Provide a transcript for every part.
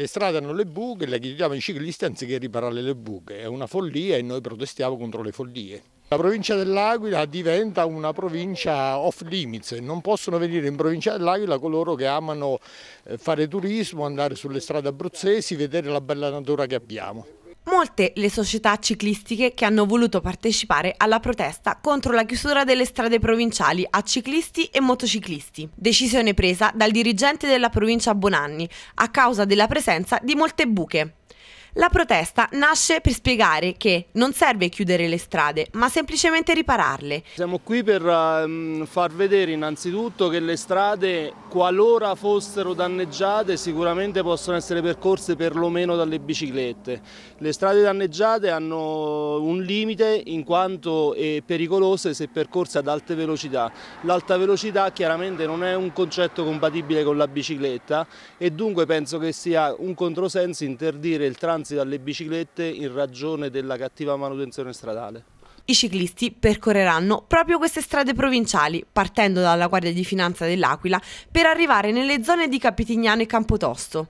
le strade hanno le buche, le chiediamo ai ciclisti anziché riparare le buche. È una follia e noi protestiamo contro le follie. La provincia dell'Aquila diventa una provincia off limits, non possono venire in provincia dell'Aquila coloro che amano eh, fare turismo, andare sulle strade abruzzesi, vedere la bella natura che abbiamo molte le società ciclistiche che hanno voluto partecipare alla protesta contro la chiusura delle strade provinciali a ciclisti e motociclisti. Decisione presa dal dirigente della provincia Bonanni a causa della presenza di molte buche. La protesta nasce per spiegare che non serve chiudere le strade, ma semplicemente ripararle. Siamo qui per ehm, far vedere innanzitutto che le strade, qualora fossero danneggiate, sicuramente possono essere percorse perlomeno dalle biciclette. Le strade danneggiate hanno un limite in quanto è pericolose se percorse ad alte velocità. L'alta velocità chiaramente non è un concetto compatibile con la bicicletta e dunque penso che sia un controsenso interdire il transito distanze dalle biciclette in ragione della cattiva manutenzione stradale. I ciclisti percorreranno proprio queste strade provinciali, partendo dalla Guardia di Finanza dell'Aquila, per arrivare nelle zone di Capitignano e Campotosto.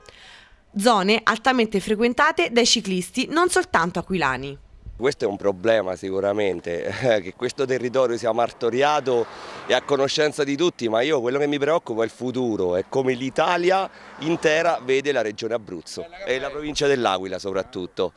Zone altamente frequentate dai ciclisti non soltanto aquilani. Questo è un problema sicuramente, che questo territorio sia martoriato è a conoscenza di tutti, ma io quello che mi preoccupa è il futuro, è come l'Italia intera vede la regione Abruzzo e la provincia dell'Aquila soprattutto.